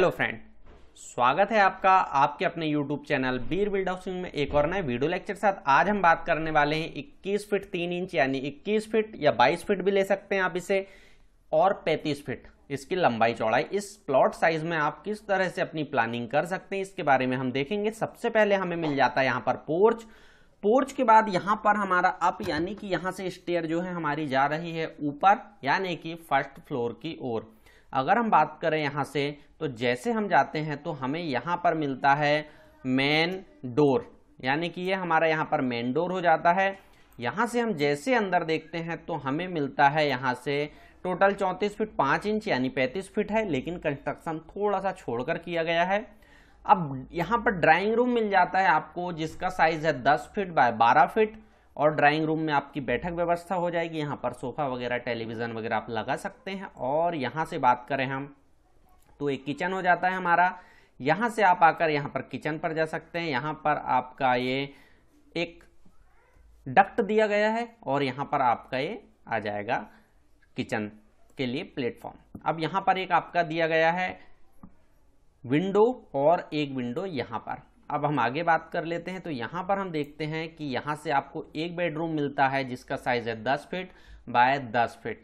Hello friend स्वागत है आपका आपके अपने यूट्यूब चैनल बीर बिल्ड हाउसिंग में एक और नए वीडियो लेक्चर के साथ आज हम बात करने वाले हैं 21 फीट 3 इंच यानी 21 फीट या 22 फीट भी ले सकते हैं आप इसे और 35 फीट इसकी लंबाई चौड़ाई इस प्लॉट साइज में आप किस तरह से अपनी प्लानिंग कर सकते हैं इसके बारे में हम देखेंगे सबसे पहले हमें मिल जाता है यहाँ पर पोर्च पोर्च के बाद यहाँ पर हमारा अप यानी कि यहाँ से स्टेयर जो है हमारी जा रही है ऊपर यानी कि फर्स्ट फ्लोर की ओर अगर हम बात करें यहाँ से तो जैसे हम जाते हैं तो हमें यहाँ पर मिलता है मेन डोर यानी कि ये हमारा यहाँ पर मेन डोर हो जाता है यहाँ से हम जैसे अंदर देखते हैं तो हमें मिलता है यहाँ से टोटल चौंतीस फीट पाँच इंच यानी पैंतीस फीट है लेकिन कंस्ट्रक्शन थोड़ा सा छोड़कर किया गया है अब यहाँ पर ड्राइंग रूम मिल जाता है आपको जिसका साइज है दस फीट बाय बारह फीट और ड्राइंग रूम में आपकी बैठक व्यवस्था हो जाएगी यहाँ पर सोफ़ा वगैरह टेलीविज़न वगैरह आप लगा सकते हैं और यहाँ से बात करें हम तो एक किचन हो जाता है हमारा यहाँ से आप आकर यहाँ पर किचन पर जा सकते हैं यहाँ पर आपका ये एक डक्ट दिया गया है और यहाँ पर आपका ये आ जाएगा किचन के लिए प्लेटफॉर्म अब यहाँ पर एक आपका दिया गया है विंडो और एक विंडो यहाँ पर अब हम आगे बात कर लेते हैं तो यहाँ पर हम देखते हैं कि यहाँ से आपको एक बेडरूम मिलता है जिसका साइज है दस फिट बाय दस फिट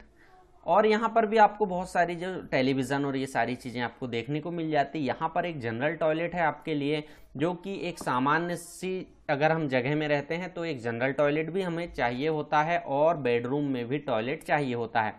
और यहाँ पर भी आपको बहुत सारी जो टेलीविज़न और ये सारी चीज़ें आपको देखने को मिल जाती है यहाँ पर एक जनरल टॉयलेट है आपके लिए जो कि एक सामान्य सी अगर हम जगह में रहते हैं तो एक जनरल टॉयलेट भी हमें चाहिए होता है और बेडरूम में भी टॉयलेट चाहिए होता है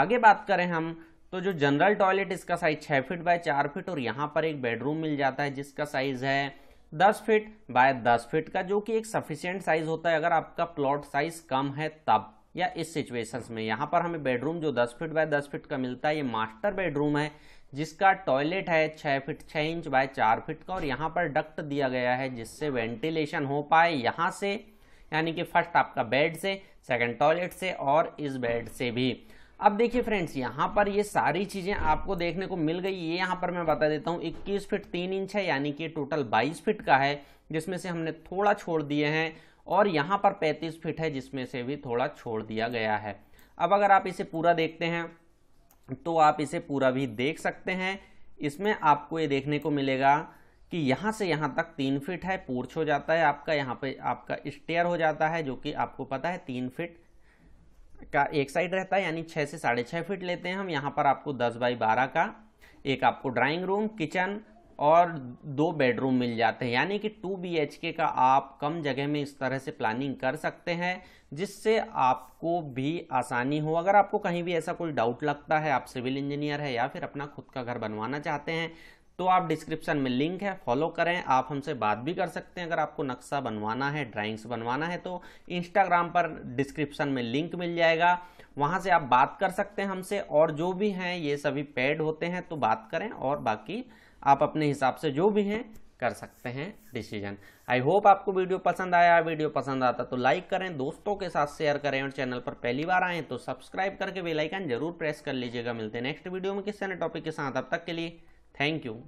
आगे बात करें हम तो जो जनरल टॉयलेट इसका साइज छः फिट बाय चार फिट और यहाँ पर एक बेडरूम मिल जाता है जिसका साइज़ है दस फीट बाय दस फीट का जो कि एक सफिशियंट साइज होता है अगर आपका प्लॉट साइज कम है तब या इस सिचुएशंस में यहाँ पर हमें बेडरूम जो दस फीट बाय दस फीट का मिलता है ये मास्टर बेडरूम है जिसका टॉयलेट है 6 फीट 6 इंच बाय चार फीट का और यहाँ पर डक्ट दिया गया है जिससे वेंटिलेशन हो पाए यहाँ से यानी कि फर्स्ट आपका बेड से सेकंड टॉयलेट से और इस बेड से भी अब देखिए फ्रेंड्स यहाँ पर ये सारी चीज़ें आपको देखने को मिल गई ये यहाँ पर मैं बता देता हूँ 21 फीट 3 इंच है यानी कि टोटल 22 फीट का है जिसमें से हमने थोड़ा छोड़ दिए हैं और यहाँ पर 35 फीट है जिसमें से भी थोड़ा छोड़ दिया गया है अब अगर आप इसे पूरा देखते हैं तो आप इसे पूरा भी देख सकते हैं इसमें आपको ये देखने को मिलेगा कि यहाँ से यहाँ तक तीन फिट है पोर्च हो जाता है आपका यहाँ पे आपका स्टेयर हो जाता है जो कि आपको पता है तीन फिट का एक साइड रहता है यानी छः से साढ़े छः फीट लेते हैं हम यहाँ पर आपको दस बाई बारह का एक आपको ड्राइंग रूम किचन और दो बेडरूम मिल जाते हैं यानी कि टू बी एच के का आप कम जगह में इस तरह से प्लानिंग कर सकते हैं जिससे आपको भी आसानी हो अगर आपको कहीं भी ऐसा कोई डाउट लगता है आप सिविल इंजीनियर है या फिर अपना खुद का घर बनवाना चाहते हैं तो आप डिस्क्रिप्शन में लिंक है फॉलो करें आप हमसे बात भी कर सकते हैं अगर आपको नक्शा बनवाना है ड्राइंग्स बनवाना है तो इंस्टाग्राम पर डिस्क्रिप्शन में लिंक मिल जाएगा वहाँ से आप बात कर सकते हैं हमसे और जो भी हैं ये सभी पेड होते हैं तो बात करें और बाकी आप अपने हिसाब से जो भी हैं कर सकते हैं डिसीजन आई होप आपको वीडियो पसंद आया वीडियो पसंद आता तो लाइक करें दोस्तों के साथ शेयर करें और चैनल पर पहली बार आएँ तो सब्सक्राइब करके बेलाइकन जरूर प्रेस कर लीजिएगा मिलते हैं नेक्स्ट वीडियो में किस नए टॉपिक के साथ अब तक के लिए Thank you.